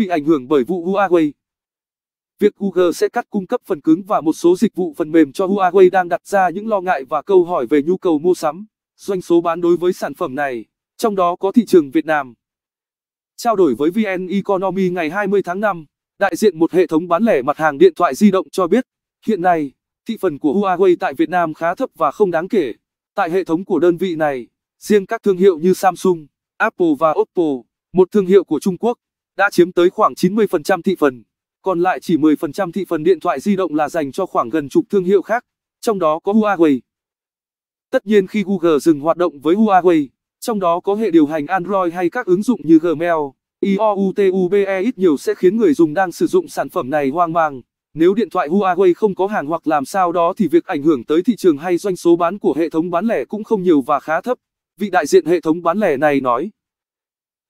bị ảnh hưởng bởi vụ Huawei. Việc Google sẽ cắt cung cấp phần cứng và một số dịch vụ phần mềm cho Huawei đang đặt ra những lo ngại và câu hỏi về nhu cầu mua sắm, doanh số bán đối với sản phẩm này, trong đó có thị trường Việt Nam. Trao đổi với VN Economy ngày 20 tháng 5, đại diện một hệ thống bán lẻ mặt hàng điện thoại di động cho biết, hiện nay, thị phần của Huawei tại Việt Nam khá thấp và không đáng kể. Tại hệ thống của đơn vị này, riêng các thương hiệu như Samsung, Apple và Oppo, một thương hiệu của Trung Quốc, đã chiếm tới khoảng 90% thị phần. Còn lại chỉ 10% thị phần điện thoại di động là dành cho khoảng gần chục thương hiệu khác, trong đó có Huawei. Tất nhiên khi Google dừng hoạt động với Huawei, trong đó có hệ điều hành Android hay các ứng dụng như Gmail, IOUTUBE ít nhiều sẽ khiến người dùng đang sử dụng sản phẩm này hoang mang. Nếu điện thoại Huawei không có hàng hoặc làm sao đó thì việc ảnh hưởng tới thị trường hay doanh số bán của hệ thống bán lẻ cũng không nhiều và khá thấp, vị đại diện hệ thống bán lẻ này nói.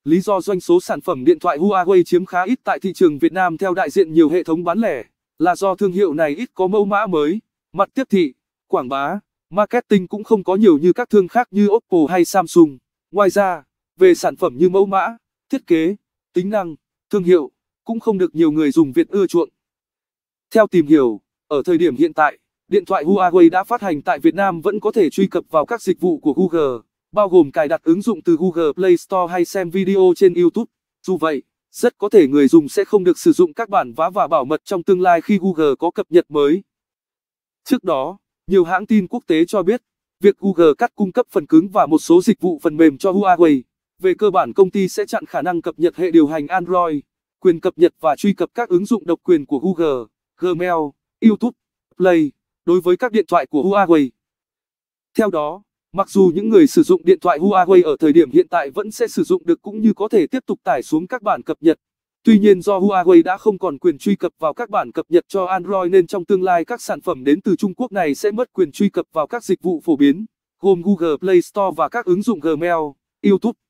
Lý do doanh số sản phẩm điện thoại Huawei chiếm khá ít tại thị trường Việt Nam theo đại diện nhiều hệ thống bán lẻ là do thương hiệu này ít có mẫu mã mới, mặt tiếp thị, quảng bá, marketing cũng không có nhiều như các thương khác như Oppo hay Samsung. Ngoài ra, về sản phẩm như mẫu mã, thiết kế, tính năng, thương hiệu cũng không được nhiều người dùng Việt ưa chuộng. Theo tìm hiểu, ở thời điểm hiện tại, điện thoại Huawei đã phát hành tại Việt Nam vẫn có thể truy cập vào các dịch vụ của Google bao gồm cài đặt ứng dụng từ Google Play Store hay xem video trên YouTube. Dù vậy, rất có thể người dùng sẽ không được sử dụng các bản vá và bảo mật trong tương lai khi Google có cập nhật mới. Trước đó, nhiều hãng tin quốc tế cho biết, việc Google cắt cung cấp phần cứng và một số dịch vụ phần mềm cho Huawei, về cơ bản công ty sẽ chặn khả năng cập nhật hệ điều hành Android, quyền cập nhật và truy cập các ứng dụng độc quyền của Google, Gmail, YouTube, Play đối với các điện thoại của Huawei. Theo đó, Mặc dù những người sử dụng điện thoại Huawei ở thời điểm hiện tại vẫn sẽ sử dụng được cũng như có thể tiếp tục tải xuống các bản cập nhật. Tuy nhiên do Huawei đã không còn quyền truy cập vào các bản cập nhật cho Android nên trong tương lai các sản phẩm đến từ Trung Quốc này sẽ mất quyền truy cập vào các dịch vụ phổ biến, gồm Google Play Store và các ứng dụng Gmail, YouTube.